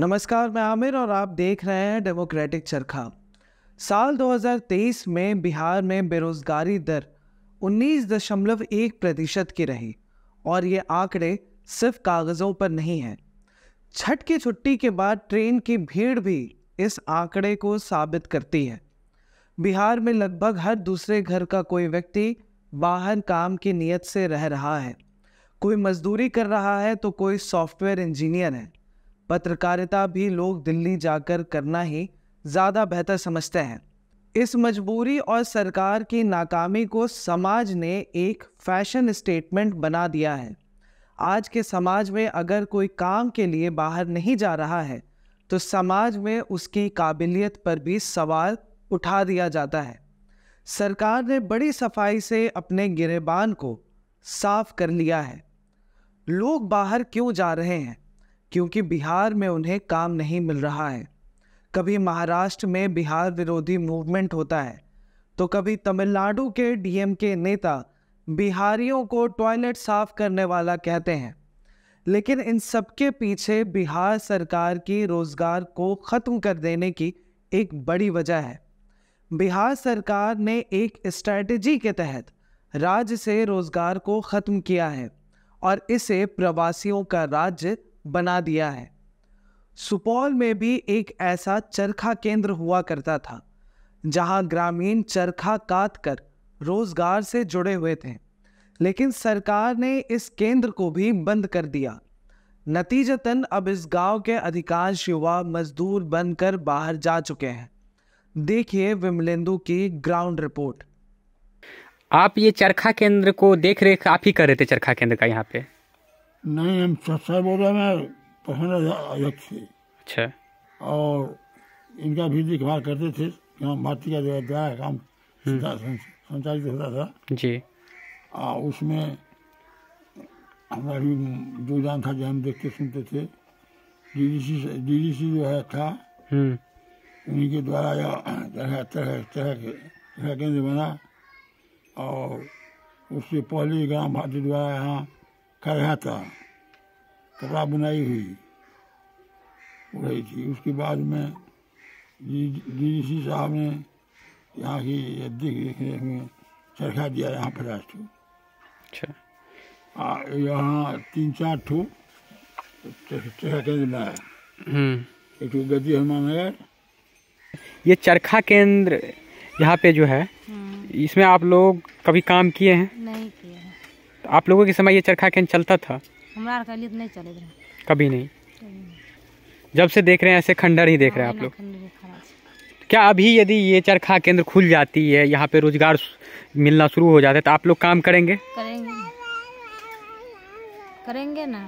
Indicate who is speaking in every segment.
Speaker 1: नमस्कार मैं आमिर और आप देख रहे हैं डेमोक्रेटिक चरखा साल 2023 में बिहार में बेरोजगारी दर 19.1 प्रतिशत की रही और ये आंकड़े सिर्फ कागज़ों पर नहीं हैं छठ की छुट्टी के बाद ट्रेन की भीड़ भी इस आंकड़े को साबित करती है बिहार में लगभग हर दूसरे घर का कोई व्यक्ति बाहर काम की नीयत से रह रहा है कोई मजदूरी कर रहा है तो कोई सॉफ्टवेयर इंजीनियर है पत्रकारिता भी लोग दिल्ली जाकर करना ही ज़्यादा बेहतर समझते हैं इस मजबूरी और सरकार की नाकामी को समाज ने एक फैशन स्टेटमेंट बना दिया है आज के समाज में अगर कोई काम के लिए बाहर नहीं जा रहा है तो समाज में उसकी काबिलियत पर भी सवाल उठा दिया जाता है सरकार ने बड़ी सफाई से अपने गिरेबान को साफ कर लिया है लोग बाहर क्यों जा रहे हैं क्योंकि बिहार में उन्हें काम नहीं मिल रहा है कभी महाराष्ट्र में बिहार विरोधी मूवमेंट होता है तो कभी तमिलनाडु के के नेता बिहारियों को टॉयलेट साफ करने वाला कहते हैं लेकिन इन सबके पीछे बिहार सरकार की रोज़गार को ख़त्म कर देने की एक बड़ी वजह है बिहार सरकार ने एक स्ट्रैटेजी के तहत राज्य से रोज़गार को ख़त्म किया है और इसे प्रवासियों का राज्य बना दिया है सुपौल में भी एक ऐसा चरखा केंद्र हुआ करता था जहां ग्रामीण चरखा काट कर रोजगार से जुड़े हुए थे लेकिन सरकार ने इस केंद्र को भी बंद कर दिया नतीजतन अब इस गांव के अधिकांश युवा मजदूर बनकर बाहर जा चुके हैं देखिए विमलेंदु की ग्राउंड रिपोर्ट
Speaker 2: आप ये चरखा केंद्र को देख रेख आप ही कर रहे थे चरखा केंद्र का यहाँ पे
Speaker 3: नहीं हम सत्तर बोरे में पसंद अध्यक्ष थे
Speaker 2: अच्छा
Speaker 3: और इनका भी देखभाल करते थे यहाँ भारती का जो अध्याय काम हम्म। संचालित होता था जी आ, उसमें हमारा भी जान था जो हम देखते सुनते थे डीडीसी डीडीसी जो है था हम्म। उन्हीं के द्वारा तरह तरह तरह के तरह केंद्र बना और उससे पहले ग्राम भारती द्वारा यहाँ करहा था कपड़ा बुनाई हुई रही थी उसके बाद में डी सी साहब ने यहाँ की देख रेख में चरखा दिया यहाँ पचास ठो तो। अच्छा यहाँ तीन चार ठो चरखा केंद्र बनाया हम्म। एक ठो गद्दी हनुमान नगर
Speaker 2: ये चरखा केंद्र यहाँ पे जो है हम्म। इसमें आप लोग कभी काम किए हैं नहीं तो आप लोगों के समय ये चरखा कैन चलता था
Speaker 3: हमारा नहीं
Speaker 2: कभी नहीं जब से देख रहे हैं ऐसे खंडर ही देख रहे हैं आप हाँ, लोग क्या अभी यदि ये चरखा केंद्र खुल जाती है यहाँ पे रोजगार मिलना शुरू हो जाता है तो आप लोग काम करेंगे
Speaker 1: करेंगे करेंगे ना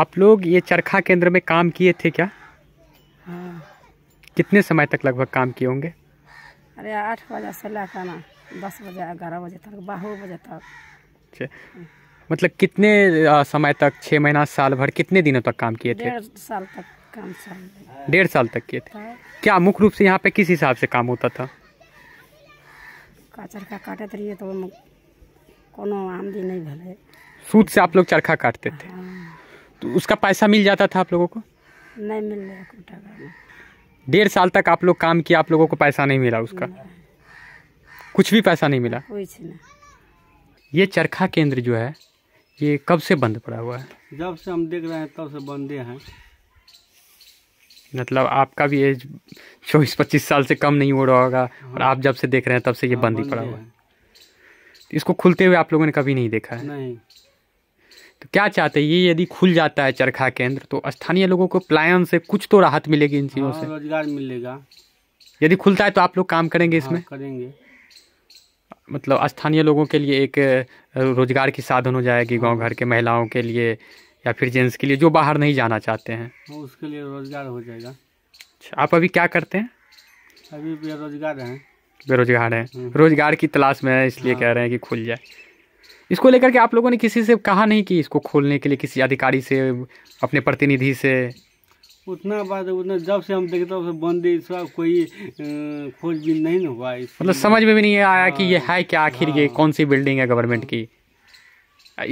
Speaker 2: आप लोग ये चरखा केंद्र में काम किए थे क्या हाँ। कितने समय तक लगभग काम किए होंगे
Speaker 4: अरे आठ बजे से लेकर ना दस बजे ग्यारह बजे तक बारह बजे तक
Speaker 2: मतलब कितने समय तक छः महीना साल भर कितने दिनों तक काम किए थे
Speaker 4: साल तक डेढ़
Speaker 2: साल तक किए थे हाँ। क्या मुख्य रूप से यहाँ पे किस हिसाब से काम होता था
Speaker 4: चरखा रहिए तो कोनो आमदी नहीं भले
Speaker 2: सूद से आप लोग चरखा काटते थे हाँ। तो उसका पैसा मिल जाता था आप लोगों को
Speaker 4: नहीं मिल रहा
Speaker 2: डेढ़ साल तक आप लोग काम किया आप लोगों को पैसा नहीं मिला उसका कुछ भी पैसा नहीं मिला कुछ नहीं ये चरखा केंद्र जो है ये कब से बंद पड़ा हुआ है
Speaker 4: जब से हम देख रहे हैं तब तो से बंदे हैं
Speaker 2: मतलब आपका भी एज चौबीस पच्चीस साल से कम नहीं हो रहा होगा हाँ। और आप जब से देख रहे हैं तब से ये हाँ, बंद ही पड़ा हुआ है इसको खुलते हुए आप लोगों ने कभी नहीं देखा है नहीं तो क्या चाहते हैं ये यदि खुल जाता है चरखा केंद्र तो स्थानीय लोगों को प्लायन से कुछ तो राहत मिलेगी इन चीज़ों हाँ, से
Speaker 4: रोजगार मिलेगा
Speaker 2: यदि खुलता है तो आप लोग काम करेंगे हाँ, इसमें करेंगे मतलब स्थानीय लोगों के लिए एक रोजगार की साधन हो जाएगी हाँ। गांव घर के महिलाओं के लिए या फिर जेंट्स के लिए जो बाहर नहीं जाना चाहते हैं
Speaker 4: उसके लिए रोजगार हो जाएगा अच्छा
Speaker 2: आप अभी क्या करते हैं
Speaker 4: अभी बेरोजगार हैं
Speaker 2: बेरोजगार हैं हाँ। रोजगार की तलाश में है इसलिए हाँ। कह रहे हैं कि खुल जाए इसको लेकर के आप लोगों ने किसी से कहा नहीं कि इसको खोलने के लिए किसी अधिकारी से अपने प्रतिनिधि से
Speaker 4: उतना बात उतना जब से हम देखते हैं बंदे इसका कोई खोजबीन नहीं हुआ मतलब समझ में भी
Speaker 2: नहीं आया कि ये हाँ। है क्या आखिर ये हाँ। कौन सी बिल्डिंग है गवर्नमेंट की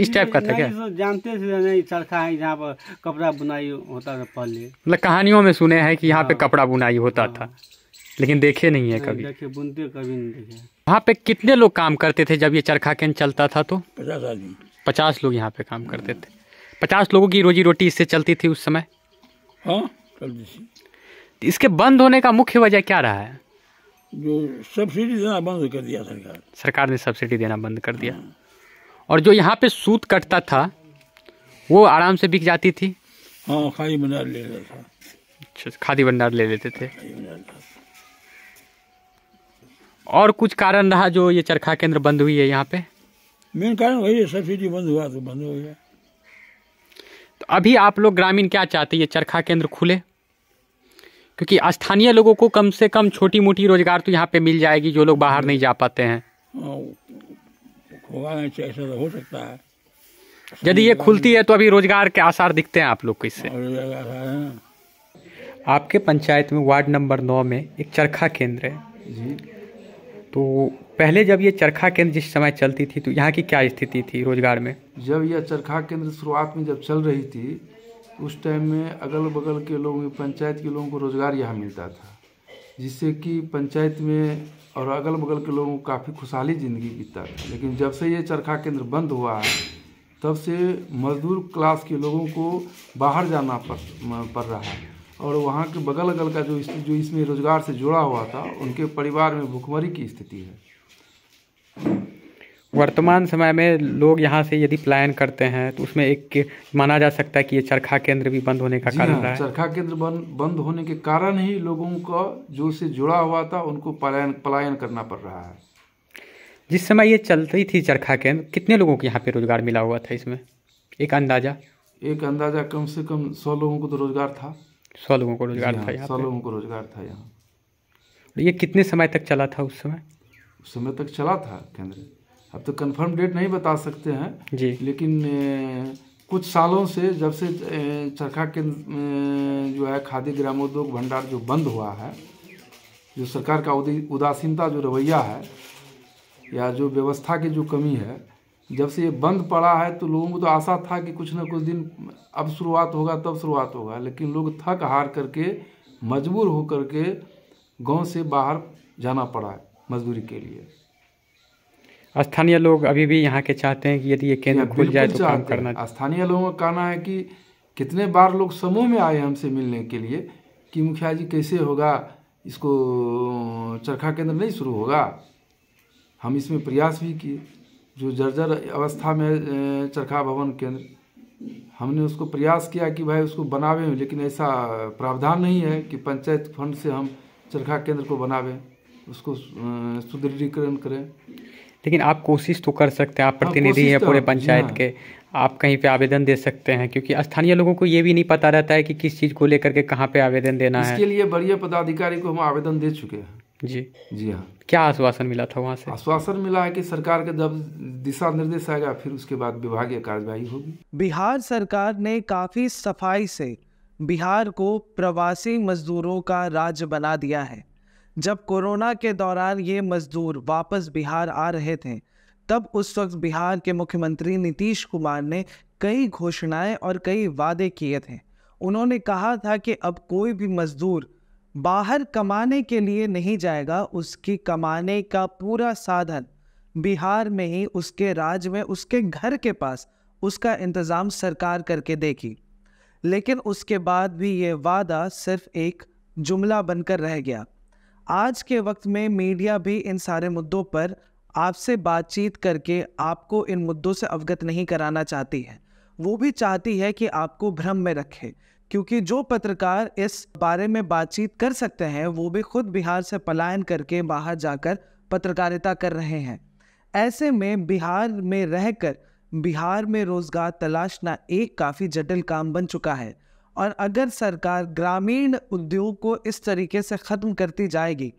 Speaker 2: इस टाइप का था क्या
Speaker 4: जानते थे नहीं चरखा है जहाँ पर कपड़ा बुनाई होता था पहले
Speaker 2: मतलब कहानियों में सुने हैं कि यहाँ पे हाँ। कपड़ा बुनाई होता था लेकिन देखे नहीं है कभी
Speaker 4: देखे बुनते कभी नहीं देखे
Speaker 2: वहाँ पे कितने लोग काम करते थे जब ये चरखा कैन चलता था तो पचास आदमी पचास लोग यहाँ पे काम करते थे पचास लोगों की रोजी रोटी इससे चलती थी उस समय तो इसके बंद होने का मुख्य वजह क्या रहा है जो सब्सिडी देना बंद कर दिया सरकार सरकार ने सब्सिडी देना बंद कर दिया हाँ। और जो यहाँ पे सूत कटता था वो आराम से बिक जाती थी हाँ खादी भंडार ले लेता था अच्छा खादी भंडार ले लेते थे और कुछ कारण रहा जो ये चरखा केंद्र बंद हुई है यहाँ पे
Speaker 4: मेन कारण वही सब्सिडी
Speaker 2: बंद हुआ तो बंद हो गया अभी आप लोग ग्रामीण क्या चाहते ये चरखा केंद्र खुले क्योंकि स्थानीय लोगों को कम से कम छोटी मोटी रोजगार तो यहाँ पे मिल जाएगी जो लोग बाहर नहीं जा पाते हैं
Speaker 4: ऐसा तो हो सकता है
Speaker 2: यदि ये खुलती है तो अभी रोजगार के आसार दिखते हैं आप लोग को इससे आपके पंचायत में वार्ड नंबर नौ में एक चरखा केंद्र
Speaker 3: है
Speaker 2: तो पहले जब ये चरखा केंद्र जिस समय चलती थी तो यहाँ की क्या स्थिति थी रोजगार में
Speaker 3: जब यह चरखा केंद्र शुरुआत में जब चल रही थी उस टाइम में अगल बगल के लोग पंचायत के लोगों को रोज़गार यहाँ मिलता था जिससे कि पंचायत में और अगल बगल के लोगों को काफ़ी खुशहाली ज़िंदगी बीतता था लेकिन जब से ये चरखा केंद्र बंद हुआ है तब से मजदूर क्लास के लोगों को बाहर जाना पड़ रहा है और वहाँ के बगल अगल का जो जो इसमें रोजगार से जुड़ा हुआ था उनके परिवार में भुखमरी की स्थिति है
Speaker 2: वर्तमान समय में लोग यहाँ से यदि पलायन करते हैं तो उसमें एक माना जा सकता है कि ये चरखा केंद्र भी बंद होने का कारण हाँ, है चरखा
Speaker 3: केंद्र बंद बंद होने के कारण ही लोगों का जो से जुड़ा हुआ था उनको पलायन पलायन करना पड़ रहा है
Speaker 2: जिस समय ये चलती थी चरखा केंद्र कितने लोगों को यहाँ पे रोजगार मिला हुआ था इसमें एक अंदाजा
Speaker 3: एक अंदाजा कम से कम सौ लोगों को तो रोजगार था
Speaker 2: सौ हाँ, लोगों को रोजगार था यहाँ सौ लोगों
Speaker 3: को रोजगार था यहाँ
Speaker 2: ये कितने समय तक चला था उस
Speaker 3: समय उस समय तक चला था केंद्र अब तो कंफर्म डेट नहीं बता सकते हैं जी लेकिन कुछ सालों से जब से चरखा केंद्र जो है खादी ग्रामोद्योग भंडार जो बंद हुआ है जो सरकार का उदासीनता जो रवैया है या जो व्यवस्था की जो कमी है जब से ये बंद पड़ा है तो लोगों को तो आशा था कि कुछ ना कुछ दिन अब शुरुआत होगा तब शुरुआत होगा लेकिन लोग थक हार करके मजबूर हो के गांव से बाहर जाना पड़ा है मजदूरी के लिए
Speaker 2: स्थानीय लोग अभी भी यहाँ के चाहते हैं कि यदि ये केंद्र खुल जाए तो काम करना
Speaker 3: स्थानीय लोगों का कहना है कि कितने बार लोग समूह में आए हमसे मिलने के लिए कि मुखिया जी कैसे होगा इसको चरखा केंद्र नहीं शुरू होगा हम इसमें प्रयास भी किए जो जर्जर अवस्था में चरखा भवन केंद्र हमने उसको प्रयास किया कि भाई उसको बनावे लेकिन ऐसा प्रावधान नहीं है कि पंचायत फंड से हम चरखा केंद्र को बनावे उसको सुदृढ़ीकरण करें
Speaker 2: लेकिन आप कोशिश तो कर सकते हैं आप हाँ, प्रतिनिधि हैं तो पूरे पंचायत हाँ। के आप कहीं पे आवेदन दे सकते हैं क्योंकि स्थानीय लोगों को ये भी नहीं पता रहता है कि किस चीज़ को लेकर के कहाँ पे आवेदन देना है इसके
Speaker 3: लिए बड़े पदाधिकारी को हम आवेदन दे चुके हैं जी जी हाँ
Speaker 2: क्या
Speaker 1: आश्वासन मिला था वहाँ से
Speaker 3: आश्वासन मिला है कि सरकार के जब दिशा निर्देश आएगा फिर उसके बाद
Speaker 1: विभागीय कार्यवाही होगी बिहार सरकार ने काफी सफाई से बिहार को प्रवासी मजदूरों का राज्य बना दिया है जब कोरोना के दौरान ये मजदूर वापस बिहार आ रहे थे तब उस वक्त बिहार के मुख्यमंत्री नीतीश कुमार ने कई घोषणाएं और कई वादे किए थे उन्होंने कहा था कि अब कोई भी मजदूर बाहर कमाने के लिए नहीं जाएगा उसकी कमाने का पूरा साधन बिहार में ही उसके राज्य में उसके घर के पास उसका इंतज़ाम सरकार करके देखी लेकिन उसके बाद भी ये वादा सिर्फ एक जुमला बनकर रह गया आज के वक्त में मीडिया भी इन सारे मुद्दों पर आपसे बातचीत करके आपको इन मुद्दों से अवगत नहीं कराना चाहती है वो भी चाहती है कि आपको भ्रम में रखे क्योंकि जो पत्रकार इस बारे में बातचीत कर सकते हैं वो भी खुद बिहार से पलायन करके बाहर जाकर पत्रकारिता कर रहे हैं ऐसे में बिहार में रहकर बिहार में रोजगार तलाशना एक काफ़ी जटिल काम बन चुका है और अगर सरकार ग्रामीण उद्योग को इस तरीके से ख़त्म करती जाएगी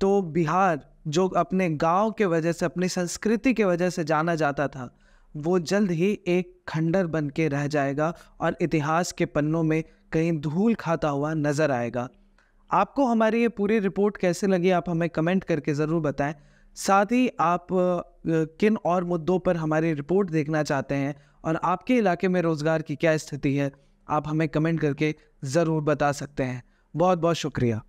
Speaker 1: तो बिहार जो अपने गांव के वजह से अपनी संस्कृति के वजह से जाना जाता था वो जल्द ही एक खंडर बन के रह जाएगा और इतिहास के पन्नों में कहीं धूल खाता हुआ नज़र आएगा आपको हमारी ये पूरी रिपोर्ट कैसे लगी आप हमें कमेंट करके ज़रूर बताएं साथ ही आप किन और मुद्दों पर हमारी रिपोर्ट देखना चाहते हैं और आपके इलाके में रोज़गार की क्या स्थिति है आप हमें कमेंट करके ज़रूर बता सकते हैं बहुत बहुत शुक्रिया